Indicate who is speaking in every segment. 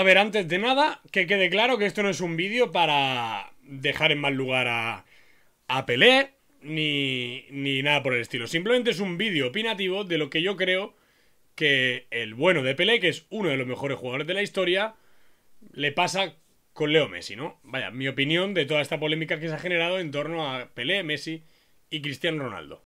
Speaker 1: A ver, antes de nada, que quede claro que esto no es un vídeo para dejar en mal lugar a, Pelé, ni, ni nada por el estilo. Simplemente es un vídeo opinativo de lo que yo creo que el bueno de Pelé, que es uno de los mejores jugadores de la historia, le pasa con Leo Messi, ¿no? Vaya, mi opinión de toda esta polémica que se ha generado en torno a Pelé, Messi y Cristiano Ronaldo.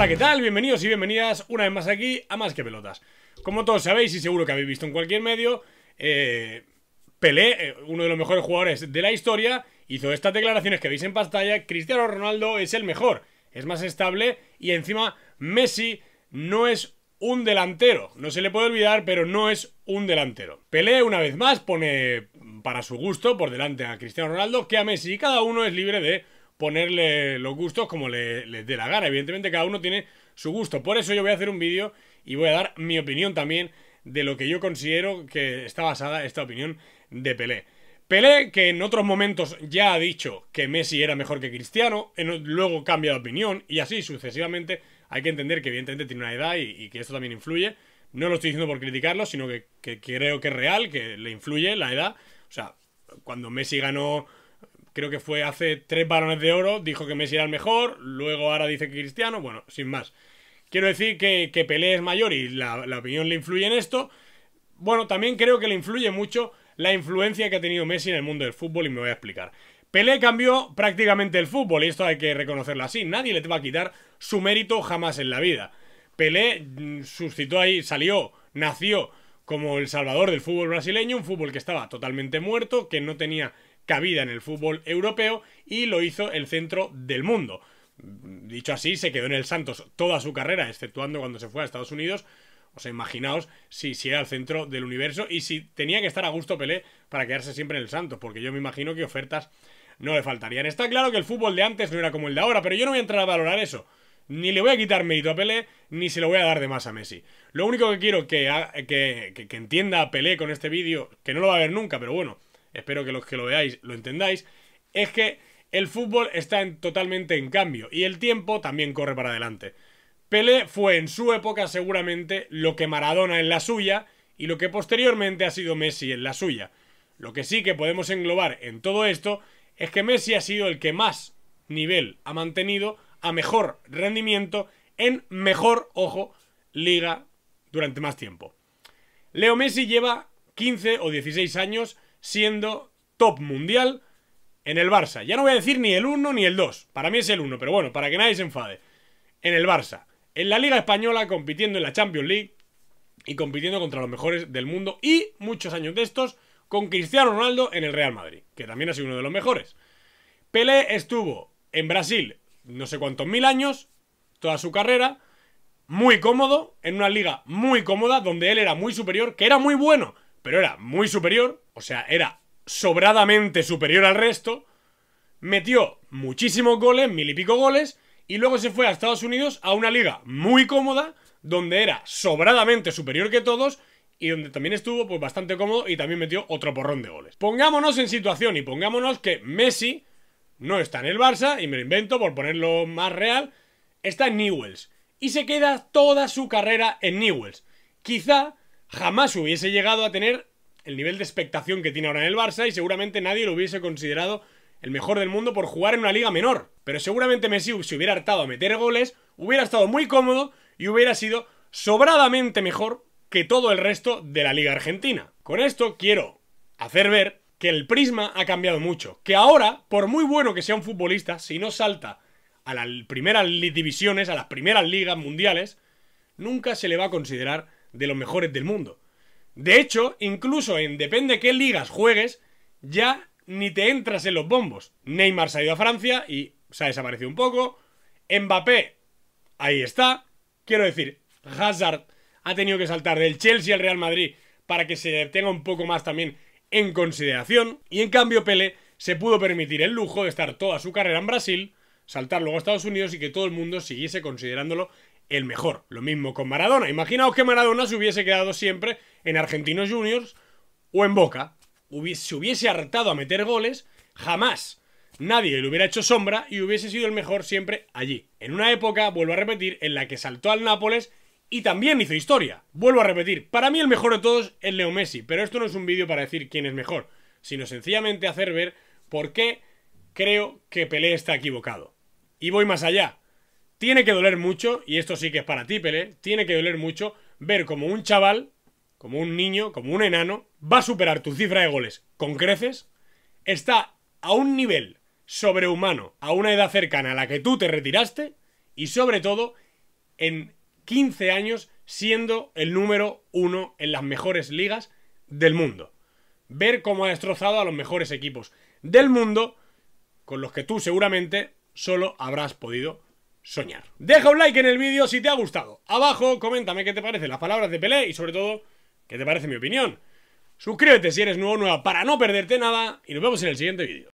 Speaker 1: Hola, ¿qué tal? Bienvenidos y bienvenidas una vez más aquí a Más que Pelotas. Como todos sabéis y seguro que habéis visto en cualquier medio, eh, Pelé, eh, uno de los mejores jugadores de la historia, hizo estas declaraciones que veis en pantalla. Cristiano Ronaldo es el mejor, es más estable y encima Messi no es un delantero. No se le puede olvidar, pero no es un delantero. Pelé una vez más pone para su gusto por delante a Cristiano Ronaldo que a Messi cada uno es libre de ponerle los gustos como le, les dé la gana. Evidentemente cada uno tiene su gusto. Por eso yo voy a hacer un vídeo y voy a dar mi opinión también de lo que yo considero que está basada esta opinión de Pelé. Pelé, que en otros momentos ya ha dicho que Messi era mejor que Cristiano, luego cambia de opinión y así sucesivamente. Hay que entender que evidentemente tiene una edad y, que esto también influye. No lo estoy diciendo por criticarlo, sino que creo que es real, que le influye la edad. O sea, cuando Messi ganó creo que fue hace tres balones de oro, dijo que Messi era el mejor, luego ahora dice que Cristiano, bueno, sin más. Quiero decir que, Pelé es mayor y la, la opinión le influye en esto. Bueno, también creo que le influye mucho la influencia que ha tenido Messi en el mundo del fútbol y me voy a explicar. Pelé cambió prácticamente el fútbol y esto hay que reconocerlo así. Nadie le va a quitar su mérito jamás en la vida. Pelé mm, suscitó ahí, salió, nació como el salvador del fútbol brasileño, un fútbol que estaba totalmente muerto, que no tenía cabida en el fútbol europeo y lo hizo el centro del mundo. Dicho así, se quedó en el Santos toda su carrera, exceptuando cuando se fue a Estados Unidos. O sea, imaginaos si, era el centro del universo y si tenía que estar a gusto Pelé para quedarse siempre en el Santos, porque yo me imagino que ofertas no le faltarían. Está claro que el fútbol de antes no era como el de ahora, pero yo no voy a entrar a valorar eso. Ni le voy a quitar mérito a Pelé, ni se lo voy a dar de más a Messi. Lo único que quiero que, que, que, entienda Pelé con este vídeo, que no lo va a ver nunca, pero bueno, espero que los que lo veáis lo entendáis, es que el fútbol está totalmente en cambio y el tiempo también corre para adelante. Pelé fue en su época seguramente lo que Maradona en la suya y lo que posteriormente ha sido Messi en la suya. Lo que sí que podemos englobar en todo esto es que Messi ha sido el que más nivel ha mantenido a mejor rendimiento en mejor, ojo, liga durante más tiempo. Leo Messi lleva 15 o 16 años siendo top mundial en el Barça. Ya no voy a decir ni el 1 ni el 2. Para mí es el 1, pero bueno, para que nadie se enfade. En el Barça. En la Liga Española, compitiendo en la Champions League y compitiendo contra los mejores del mundo. Y muchos años de estos, con Cristiano Ronaldo en el Real Madrid, que también ha sido uno de los mejores. Pelé estuvo en Brasil no sé cuántos mil años, toda su carrera, muy cómodo, en una liga muy cómoda, donde él era muy superior, que era muy bueno, pero era muy superior, o sea, era sobradamente superior al resto, metió muchísimos goles, mil y pico goles, y luego se fue a Estados Unidos a una liga muy cómoda, donde era sobradamente superior que todos, y donde también estuvo pues bastante cómodo y también metió otro porrón de goles. Pongámonos en situación y pongámonos que Messi no está en el Barça, y me lo invento por ponerlo más real, está en Newells, y se queda toda su carrera en Newells. Quizá jamás hubiese llegado a tener el nivel de expectación que tiene ahora en el Barça y seguramente nadie lo hubiese considerado el mejor del mundo por jugar en una liga menor. Pero seguramente Messi se si hubiera hartado a meter goles, hubiera estado muy cómodo y hubiera sido sobradamente mejor que todo el resto de la liga argentina. Con esto quiero hacer ver que el prisma ha cambiado mucho, que ahora, por muy bueno que sea un futbolista, si no salta a las primeras divisiones, a las primeras ligas mundiales, nunca se le va a considerar de los mejores del mundo. De hecho, incluso en depende qué ligas juegues, ya ni te entras en los bombos. Neymar se ha ido a Francia y se ha desaparecido un poco. Mbappé, ahí está. Quiero decir, Hazard ha tenido que saltar del Chelsea al Real Madrid para que se tenga un poco más también en consideración. Y en cambio, Pele se pudo permitir el lujo de estar toda su carrera en Brasil, saltar luego a Estados Unidos y que todo el mundo siguiese considerándolo el mejor. Lo mismo con Maradona. Imaginaos que Maradona se hubiese quedado siempre en Argentinos Juniors o en Boca. se hubiese hartado a meter goles, jamás nadie le hubiera hecho sombra y hubiese sido el mejor siempre allí. En una época, vuelvo a repetir, en la que saltó al Nápoles y también hizo historia. Vuelvo a repetir, para mí el mejor de todos es Leo Messi, pero esto no es un vídeo para decir quién es mejor, sino sencillamente hacer ver por qué creo que Pelé está equivocado. Y voy más allá. Tiene que doler mucho, y esto sí que es para ti, Pelé, tiene que doler mucho ver como un chaval, como un niño, como un enano, va a superar tu cifra de goles con creces, está a un nivel sobrehumano, a una edad cercana a la que tú te retiraste, y sobre todo, en 15 años siendo el número uno en las mejores ligas del mundo. Ver cómo ha destrozado a los mejores equipos del mundo, con los que tú seguramente solo habrás podido soñar. Deja un like en el vídeo si te ha gustado. Abajo, coméntame qué te parecen las palabras de Pelé y sobre todo, qué te parece mi opinión. Suscríbete si eres nuevo o nueva para no perderte nada y nos vemos en el siguiente vídeo.